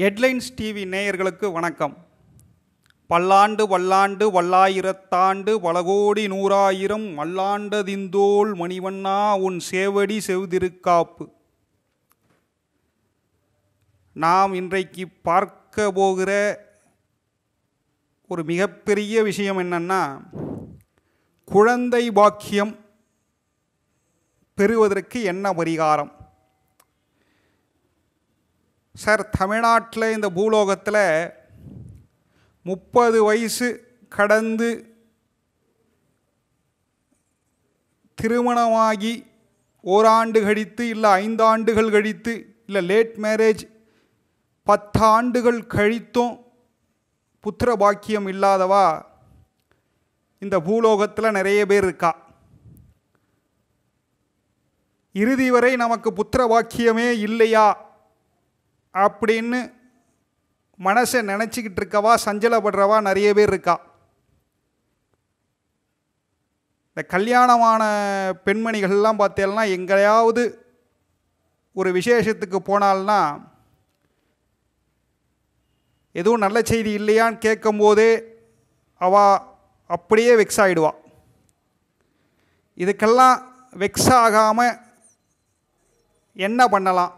headlines TV நேயர்களுக்கு வணக்கம் பல்லாண்டு வல்லாண்டு வல்லாயிரத்தாண்டு பலகோடி நூறாயிரம் வல்லாண்டதிந்தோல் மணிவண்ணா உன் சேவடி செவ்திருக்காப்பு நாம் இன்றைக்கு பார்க்க போகிற ஒரு மிகப்பெரிய விஷயம் என்னென்னா குழந்தை பாக்கியம் பெறுவதற்கு என்ன பரிகாரம் சார் தமிழ்நாட்டில் இந்த பூலோகத்தில் முப்பது வயசு கடந்து திருமணமாகி ஓராண்டு கழித்து இல்லை ஐந்தாண்டுகள் கழித்து இல்லை லேட் மேரேஜ் பத்தாண்டுகள் கழித்தும் புத்திர பாக்கியம் இல்லாதவா இந்த பூலோகத்தில் நிறைய பேர் இருக்கா இறுதி வரை நமக்கு புத்திர பாக்கியமே இல்லையா அப்படின்னு மனசை நினச்சிக்கிட்டு இருக்கவா சஞ்சலப்படுறவா நிறைய பேர் இருக்கா இந்த கல்யாணமான பெண்மணிகள்லாம் பார்த்தேன்னா எங்கேயாவது ஒரு விசேஷத்துக்கு போனால்னா எதுவும் நல்ல செய்தி இல்லையான்னு கேட்கும்போதே அவ அப்படியே வெக்ஸ் ஆகிடுவா இதுக்கெல்லாம் வெக்ஸ் ஆகாமல் என்ன பண்ணலாம்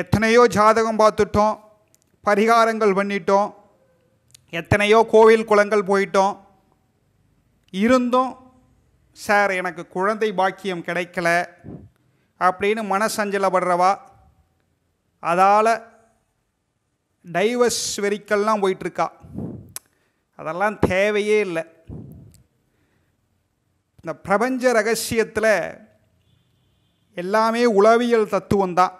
எத்தனையோ ஜாதகம் பார்த்துட்டோம் பரிகாரங்கள் பண்ணிட்டோம் எத்தனையோ கோவில் குளங்கள் போயிட்டோம் இருந்தும் சார் எனக்கு குழந்தை பாக்கியம் கிடைக்கல அப்படின்னு மனசஞ்சலப்படுறவா அதால் டைவர்ஸ் வெறிக்கல்லாம் போயிட்டுருக்கா அதெல்லாம் தேவையே இல்லை இந்த பிரபஞ்ச ரகசியத்தில் எல்லாமே உளவியல் தத்துவம்தான்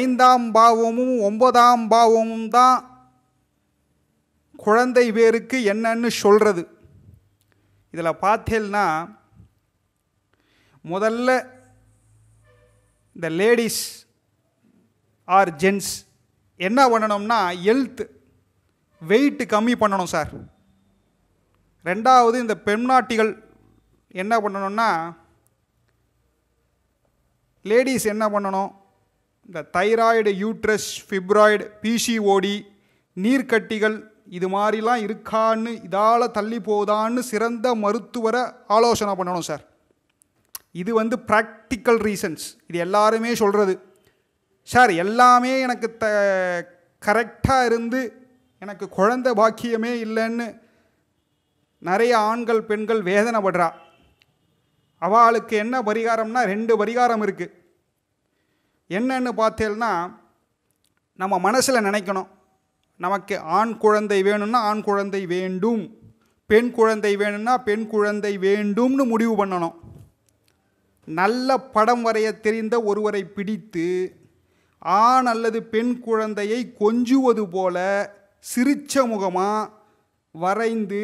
ஐந்தாம் பாவமும் ஒன்பதாம் பாவமும் தான் குழந்தை பேருக்கு என்னன்னு சொல்கிறது இதில் பார்த்தேன்னா முதல்ல இந்த லேடிஸ் ஆர் ஜென்ட்ஸ் என்ன பண்ணணும்னா ஹெல்த் வெயிட்டு கம்மி பண்ணணும் சார் ரெண்டாவது இந்த பெண்ணாட்டிகள் என்ன பண்ணணும்னா லேடிஸ் என்ன பண்ணணும் இந்த தைராய்டு யூட்ரஸ் ஃபிப்ராய்டு பிசிஓடி நீர்க்கட்டிகள் இது மாதிரிலாம் இருக்கான்னு இதால் தள்ளி போதான்னு சிறந்த மருத்துவரை ஆலோசனை பண்ணணும் சார் இது வந்து ப்ராக்டிக்கல் ரீசன்ஸ் இது எல்லாருமே சொல்கிறது சார் எல்லாமே எனக்கு த கரெக்டாக இருந்து எனக்கு குழந்த பாக்கியமே இல்லைன்னு நிறைய ஆண்கள் பெண்கள் வேதனைப்படுறா அவளுக்கு என்ன பரிகாரம்னா ரெண்டு பரிகாரம் இருக்குது என்னன்னு பார்த்தேன்னா நம்ம மனசில் நினைக்கணும் நமக்கு ஆண் குழந்தை வேணும்னா ஆண் குழந்தை வேண்டும் பெண் குழந்தை வேணும்னா பெண் குழந்தை வேண்டும்னு முடிவு பண்ணணும் நல்ல படம் வரைய தெரிந்த ஒருவரை பிடித்து ஆண் அல்லது பெண் குழந்தையை கொஞ்சுவது போல சிரிச்ச முகமாக வரைந்து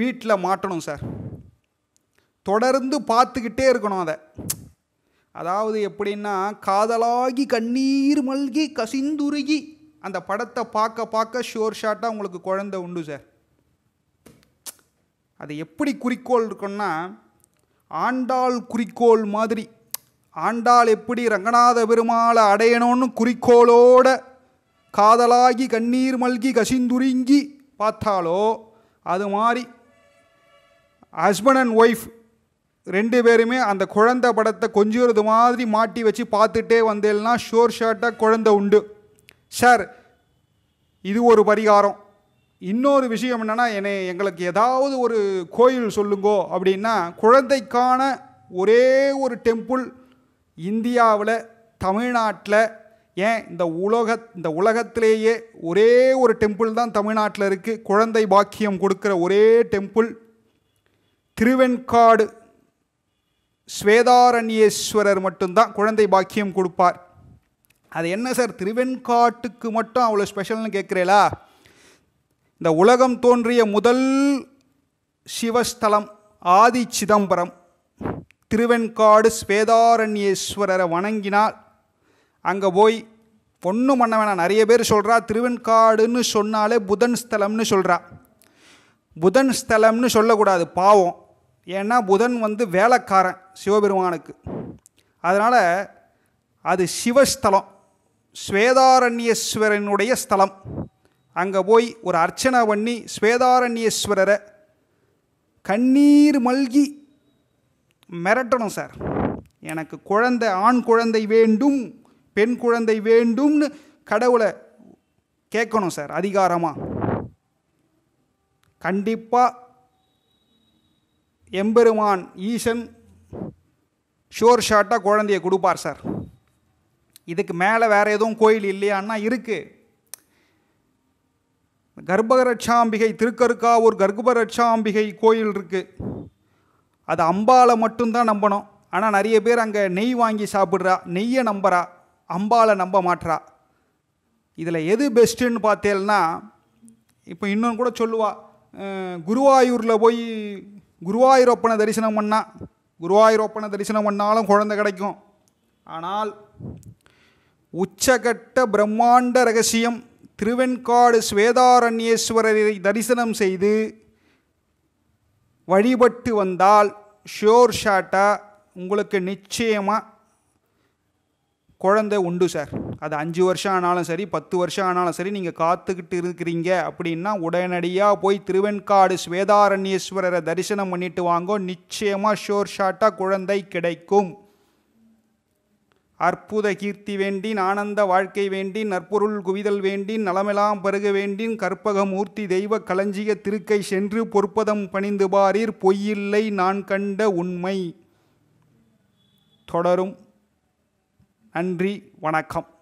வீட்டில் மாட்டணும் சார் தொடர்ந்து பார்த்துக்கிட்டே இருக்கணும் அதை அதாவது எப்படின்னா காதலாகி கண்ணீர் மல்கி கசிந்துருகி அந்த படத்தை பார்க்க பார்க்க ஷோர் ஷாட்டாக உங்களுக்கு குழந்த உண்டு சார் அது எப்படி குறிக்கோள் இருக்குன்னா ஆண்டாள் குறிக்கோள் மாதிரி ஆண்டாள் எப்படி ரங்கநாத பெருமாளை அடையணும்னு குறிக்கோளோட காதலாகி கண்ணீர் மல்கி கசிந்துருங்கி பார்த்தாலோ அது மாதிரி ஹஸ்பண்ட் அண்ட் ஒய்ஃப் ரெண்டு பேருமே அந்த குழந்த படத்தை கொஞ்சம் மாதிரி மாட்டி வச்சு பார்த்துட்டே வந்தேன்னா ஷோர் ஷார்ட்டாக குழந்த உண்டு சார் இது ஒரு பரிகாரம் இன்னொரு விஷயம் என்னென்னா என்னை எங்களுக்கு ஏதாவது ஒரு கோயில் சொல்லுங்கோ அப்படின்னா குழந்தைக்கான ஒரே ஒரு டெம்பிள் இந்தியாவில் தமிழ்நாட்டில் ஏன் இந்த உலக இந்த உலகத்திலேயே ஒரே ஒரு டெம்பிள் தான் தமிழ்நாட்டில் இருக்குது குழந்தை பாக்கியம் கொடுக்குற ஒரே டெம்பிள் திருவெண்காடு ஸ்வேதாரண்யேஸ்வரர் மட்டும்தான் குழந்தை பாக்கியம் கொடுப்பார் அது என்ன சார் திருவெண்காட்டுக்கு மட்டும் அவ்வளோ ஸ்பெஷல்னு கேட்குறீங்களா இந்த உலகம் தோன்றிய முதல் சிவஸ்தலம் ஆதி சிதம்பரம் திருவெண்காடு ஸ்வேதாரண்யேஸ்வரரை வணங்கினால் அங்கே போய் ஒன்றும் பண்ண வேணாம் நிறைய பேர் சொல்கிறா திருவெண்காடுன்னு சொன்னாலே புதன் ஸ்தலம்னு சொல்கிறா புதன் ஸ்தலம்னு சொல்லக்கூடாது பாவம் ஏன்னா புதன் வந்து வேலைக்காரன் சிவபெருமானுக்கு அதனால் அது சிவஸ்தலம் ஸ்வேதாரண்யஸ்வரனுடைய ஸ்தலம் அங்கே போய் ஒரு அர்ச்சனை பண்ணி ஸ்வேதாரண்யேஸ்வரரை கண்ணீர் மல்கி மிரட்டணும் சார் எனக்கு குழந்தை ஆண் குழந்தை வேண்டும் பெண் குழந்தை வேண்டும்னு கடவுளை கேட்கணும் சார் அதிகாரமாக கண்டிப்பாக எம்பெருமான் ஈசன் ஷோர் ஷார்ட்டாக குழந்தையை கொடுப்பார் சார் இதுக்கு மேலே வேறு எதுவும் கோயில் இல்லையான்னா இருக்குது கர்ப்பரட்சாம்பிகை திருக்கருக்காவூர் கர்ப்பரட்சாம்பிகை கோயில் இருக்குது அது அம்பாவை மட்டும்தான் நம்பணும் ஆனால் நிறைய பேர் அங்கே நெய் வாங்கி சாப்பிட்றா நெய்யை நம்புறா அம்பாவை நம்ப மாட்டுறா இதில் எது பெஸ்ட்டுன்னு பார்த்தேன்னா இப்போ இன்னொன்று கூட சொல்லுவா குருவாயூரில் போய் குருவாயூரப்பனை தரிசனம் பண்ணால் குருவாயூரப்பனை தரிசனம் பண்ணாலும் குழந்தை கிடைக்கும் ஆனால் உச்சகட்ட பிரம்மாண்ட ரகசியம் திருவெண்காடு ஸ்வேதாரண்யேஸ்வரரை தரிசனம் செய்து வழிபட்டு வந்தால் ஷியோர் ஷாட்டாக உங்களுக்கு நிச்சயமாக குழந்தை உண்டு சார் அது அஞ்சு வருஷம் ஆனாலும் சரி பத்து வருஷம் ஆனாலும் சரி நீங்கள் காத்துக்கிட்டு இருக்கிறீங்க அப்படின்னா உடனடியாக போய் திருவெண்காடு ஸ்வேதாரண்யேஸ்வரரை தரிசனம் பண்ணிட்டு வாங்கோ நிச்சயமாக ஷோர் ஷாட்டாக குழந்தை கிடைக்கும் அற்புத கீர்த்தி வேண்டி ஆனந்த வாழ்க்கை வேண்டி நற்பொருள் குவிதல் வேண்டி நலமெலாம் பருக வேண்டின் கற்பகமூர்த்தி தெய்வ களஞ்சிய திருக்கை சென்று பொற்பதம் பணிந்து பாரீர் பொய்யில்லை நான் கண்ட உண்மை தொடரும் நன்றி வணக்கம்